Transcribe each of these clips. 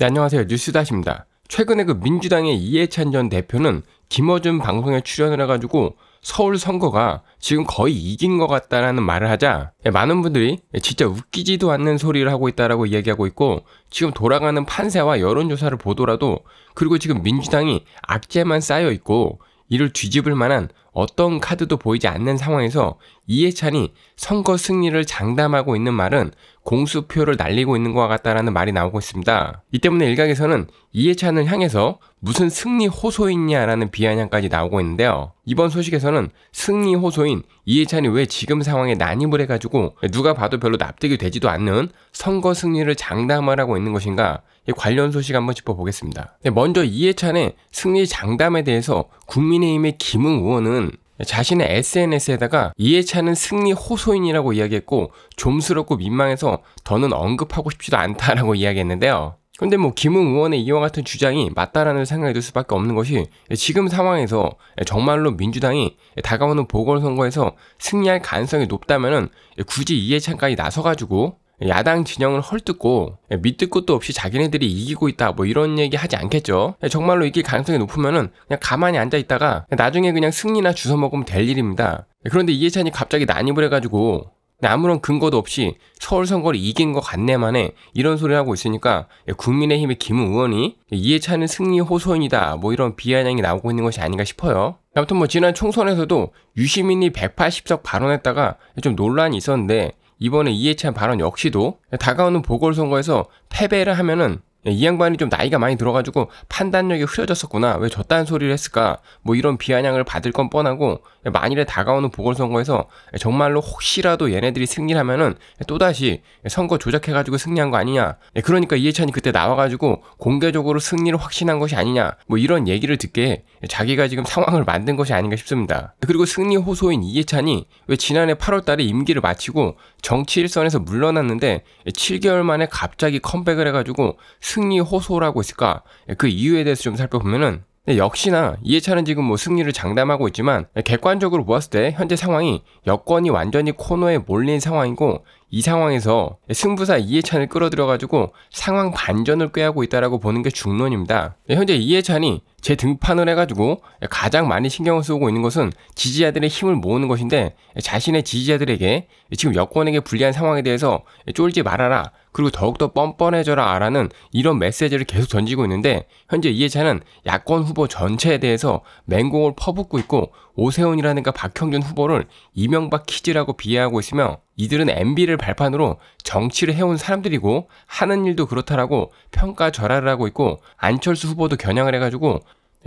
네, 안녕하세요. 뉴스다시입니다. 최근에 그 민주당의 이해찬 전 대표는 김어준 방송에 출연을 해가지고 서울 선거가 지금 거의 이긴 것 같다라는 말을 하자 예, 많은 분들이 진짜 웃기지도 않는 소리를 하고 있다라고 이야기하고 있고 지금 돌아가는 판세와 여론조사를 보더라도 그리고 지금 민주당이 악재만 쌓여 있고 이를 뒤집을 만한 어떤 카드도 보이지 않는 상황에서 이해찬이 선거 승리를 장담하고 있는 말은 공수표를 날리고 있는 것과 같다라는 말이 나오고 있습니다. 이 때문에 일각에서는 이해찬을 향해서 무슨 승리 호소인냐라는 비아냥까지 나오고 있는데요. 이번 소식에서는 승리 호소인 이해찬이 왜 지금 상황에 난입을 해가지고 누가 봐도 별로 납득이 되지도 않는 선거 승리를 장담하라고 있는 것인가 관련 소식 한번 짚어보겠습니다. 네, 먼저 이해찬의 승리 장담에 대해서 국민의힘의 김웅 의원은 자신의 SNS에다가 이해찬은 승리 호소인이라고 이야기했고 좀스럽고 민망해서 더는 언급하고 싶지도 않다라고 이야기했는데요. 근데 뭐 김웅 의원의 이와 같은 주장이 맞다라는 생각이 들 수밖에 없는 것이 지금 상황에서 정말로 민주당이 다가오는 보궐선거에서 승리할 가능성이 높다면 굳이 이해찬까지 나서가지고 야당 진영을 헐뜯고 예, 밑도 끝도 없이 자기네들이 이기고 있다 뭐 이런 얘기 하지 않겠죠. 예, 정말로 이길 가능성이 높으면은 그냥 가만히 앉아 있다가 나중에 그냥 승리나 주워 먹으면 될 일입니다. 예, 그런데 이해찬이 갑자기 난입을 해가지고 아무런 근거도 없이 서울 선거를 이긴 것 같네만에 이런 소리 하고 있으니까 국민의힘의 김 의원이 이해찬은 승리 호소인이다 뭐 이런 비아냥이 나오고 있는 것이 아닌가 싶어요. 아무튼 뭐 지난 총선에서도 유시민이 180석 발언했다가 좀 논란이 있었는데 이번에 이해찬 발언 역시도 다가오는 보궐선거에서 패배를 하면은 이 양반이 좀 나이가 많이 들어가지고 판단력이 흐려졌었구나 왜 저딴 소리를 했을까 뭐 이런 비아냥을 받을 건 뻔하고 만일에 다가오는 보궐선거에서 정말로 혹시라도 얘네들이 승리 하면은 또다시 선거 조작해가지고 승리한 거 아니냐 네, 그러니까 이해찬이 그때 나와가지고 공개적으로 승리를 확신한 것이 아니냐 뭐 이런 얘기를 듣게 자기가 지금 상황을 만든 것이 아닌가 싶습니다. 그리고 승리 호소인 이해찬이 왜 지난해 8월 달에 임기를 마치고 정치 일선에서 물러났는데 7개월 만에 갑자기 컴백을 해가지고 승리 호소라고 했을까? 그 이유에 대해서 좀 살펴보면은 네, 역시나 이해찬은 지금 뭐 승리를 장담하고 있지만 객관적으로 보았을 때 현재 상황이 여권이 완전히 코너에 몰린 상황이고 이 상황에서 승부사 이해찬을 끌어들여가지고 상황 반전을 꾀하고 있다라고 보는 게 중론입니다. 현재 이해찬이 재등판을 해가지고 가장 많이 신경을 쓰고 있는 것은 지지자들의 힘을 모으는 것인데 자신의 지지자들에게 지금 여권에게 불리한 상황에 대해서 쫄지 말아라 그리고 더욱더 뻔뻔해져라 아라는 이런 메시지를 계속 던지고 있는데 현재 이해찬은 야권 후보 전체에 대해서 맹공을 퍼붓고 있고 오세훈이라든가 박형준 후보를 이명박 키즈라고 비하하고 있으며 이들은 MB를 발판으로 정치를 해온 사람들이고 하는 일도 그렇다라고 평가절하를 하고 있고 안철수 후보도 겨냥을 해가지고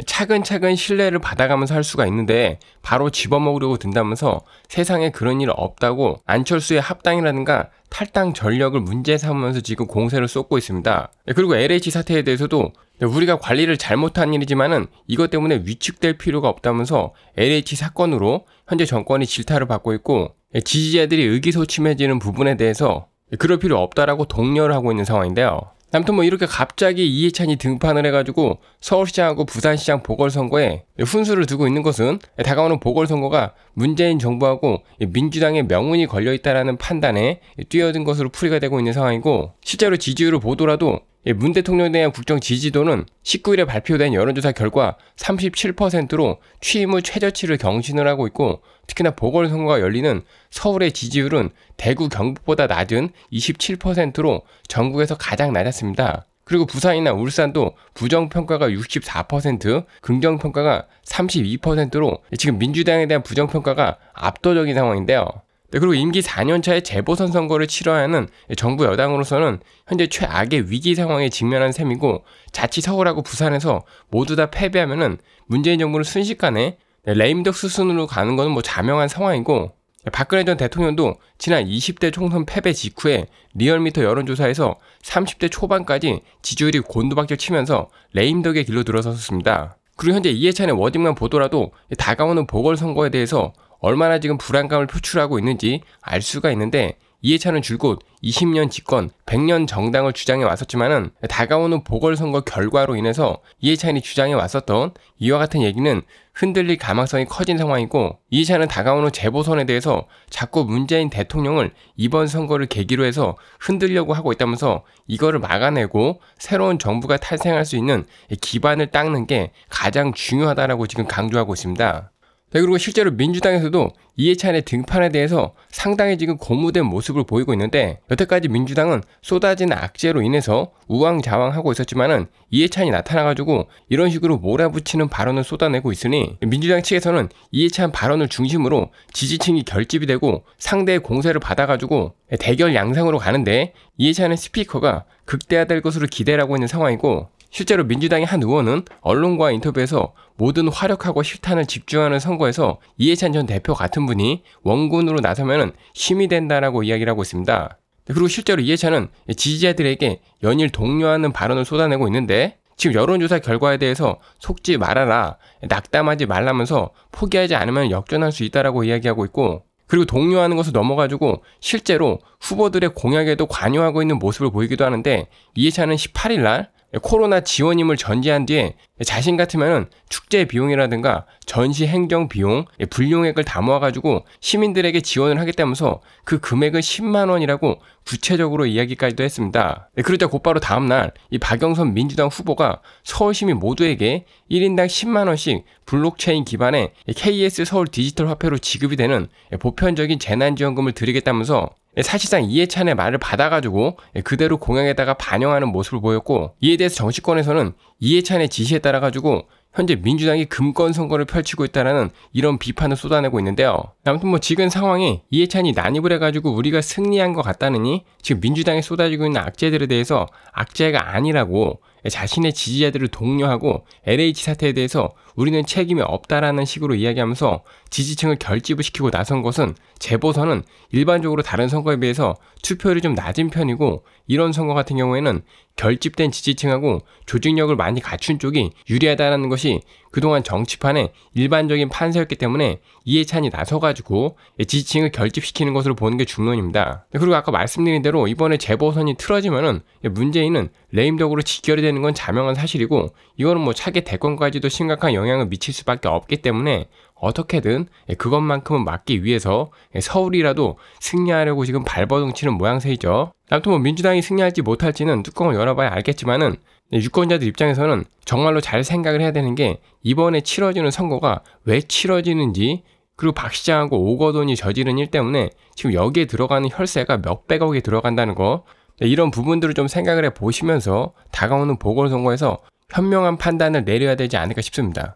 차근차근 신뢰를 받아가면서 할 수가 있는데 바로 집어먹으려고 든다면서 세상에 그런 일 없다고 안철수의 합당이라든가 탈당 전력을 문제 삼으면서 지금 공세를 쏟고 있습니다. 네, 그리고 LH 사태에 대해서도 네, 우리가 관리를 잘못한 일이지만은 이것 때문에 위축될 필요가 없다면서 LH 사건으로 현재 정권이 질타를 받고 있고 네, 지지자들이 의기소침해지는 부분에 대해서 그럴 필요 없다라고 독려를 하고 있는 상황인데요. 아무튼 뭐 이렇게 갑자기 이해찬이 등판을 해가지고 서울시장하고 부산시장 보궐선거에 훈수를 두고 있는 것은 다가오는 보궐선거가 문재인 정부하고 민주당의 명운이 걸려있다라는 판단에 뛰어든 것으로 풀이가 되고 있는 상황이고 실제로 지지율을 보더라도 예, 문 대통령에 대한 국정 지지도는 19일에 발표된 여론조사 결과 37%로 취임 후 최저치를 경신을 하고 있고 특히나 보궐선거가 열리는 서울의 지지율은 대구 경북보다 낮은 27%로 전국에서 가장 낮았습니다. 그리고 부산이나 울산도 부정평가가 64%, 긍정평가가 32%로 지금 민주당에 대한 부정평가가 압도적인 상황인데요. 네, 그리고 임기 4년차에 재보선 선거를 치러야 하는 정부 여당으로서는 현재 최악의 위기 상황에 직면한 셈이고 자칫 서울하고 부산에서 모두 다 패배하면은 문재인 정부는 순식간에 네, 레임덕 수순으로 가는 것은 뭐 자명한 상황이고 네, 박근혜 전 대통령도 지난 20대 총선 패배 직후에 리얼미터 여론조사에서 30대 초반까지 지지율이 곤두박질 치면서 레임덕의 길로 들어섰습니다. 그리고 현재 이해찬의 워딩만 보더라도 다가오는 보궐선거에 대해서 얼마나 지금 불안감을 표출하고 있는지 알 수가 있는데 이해찬은 줄곧 20년 집권, 100년 정당을 주장해 왔었지만은 다가오는 보궐선거 결과로 인해서 이해찬이 주장해 왔었던 이와 같은 얘기는 흔들릴 가망성이 커진 상황이고 이해찬은 다가오는 재보선에 대해서 자꾸 문재인 대통령을 이번 선거를 계기로 해서 흔들려고 하고 있다면서 이거를 막아내고 새로운 정부가 탄생할 수 있는 기반을 닦는 게 가장 중요하다라고 지금 강조하고 있습니다. 그리고 실제로 민주당에서도 이해찬의 등판에 대해서 상당히 지금 고무된 모습을 보이고 있는데 여태까지 민주당은 쏟아진 악재로 인해서 우왕좌왕하고 있었지만은 이해찬이 나타나가지고 이런 식으로 몰아붙이는 발언을 쏟아내고 있으니 민주당 측에서는 이해찬 발언을 중심으로 지지층이 결집이 되고 상대의 공세를 받아가지고 대결 양상으로 가는데 이해찬은 스피커가 극대화될 것으로 기대를 하고 있는 상황이고 실제로 민주당의 한 의원은 언론과 인터뷰에서 모든 화력하고 실탄을 집중하는 선거에서 이해찬 전 대표 같은 분이 원군으로 나서면 힘이 된다라고 이야기를 하고 있습니다. 그리고 실제로 이해찬은 지지자들에게 연일 독려하는 발언을 쏟아내고 있는데 지금 여론조사 결과에 대해서 속지 말아라, 낙담하지 말라면서 포기하지 않으면 역전할 수 있다라고 이야기하고 있고 그리고 독려하는 것을 넘어가지고 실제로 후보들의 공약에도 관여하고 있는 모습을 보이기도 하는데 이해찬은 18일 날 코로나 지원임을 전제한 뒤에 자신 같으면 축제 비용이라든가 전시 행정 비용, 예, 불용액을 다 모아가지고 시민들에게 지원을 하겠다면서 그금액은 10만 원이라고 구체적으로 이야기까지도 했습니다. 예, 그러자 곧바로 다음날 이 박영선 민주당 후보가 서울시민 모두에게 1인당 10만 원씩 블록체인 기반의 KS 서울 디지털 화폐로 지급이 되는 보편적인 재난지원금을 드리겠다면서 사실상 이해찬의 말을 받아가지고 예, 그대로 공약에다가 반영하는 모습을 보였고 이에 대해서 정치권에서는 이해찬의 지시에 따라 가지고 현재 민주당이 금권 선거를 펼치고 있다라는 이런 비판을 쏟아내고 있는데요. 아무튼 뭐 지금 상황이 이해찬이 난입을 해가지고 우리가 승리한 것 같다느니 지금 민주당에 쏟아지고 있는 악재들에 대해서 악재가 아니라고 자신의 지지자들을 독려하고 LH 사태에 대해서 우리는 책임이 없다라는 식으로 이야기하면서 지지층을 결집을 시키고 나선 것은 재보선은 일반적으로 다른 선거에 비해서 투표율이 좀 낮은 편이고 이런 선거 같은 경우에는 결집된 지지층하고 조직력을 많이 갖춘 쪽이 유리하다는 것이 그동안 정치판의 일반적인 판세였기 때문에 이해찬이 나서가지고 지지층을 결집시키는 것으로 보는 게중요합니다 그리고 아까 말씀드린 대로 이번에 재보선이 틀어지면은 문재인은 레임덕으로 직결이 되는 건 자명한 사실이고 이거는 뭐 차기 대권까지도 심각한 영향을 미칠 수밖에 없기 때문에 어떻게든 예, 그것만큼은 막기 위해서 예, 서울이라도 승리하려고 지금 발버둥 치는 모양새이죠. 아무튼 뭐 민주당이 승리할지 못할지는 뚜껑을 열어봐야 알겠지만은 예, 유권자들 입장에서는 정말로 잘 생각을 해야 되는 게 이번에 치러지는 선거가 왜 치러지는지 그리고 박 시장하고 오거돈이 저지른 일 때문에 지금 여기에 들어가는 혈세가 몇백억이 들어간다는 거 네, 이런 부분들을 좀 생각을 해 보시면서 다가오는 보궐선거에서 현명한 판단을 내려야 되지 않을까 싶습니다.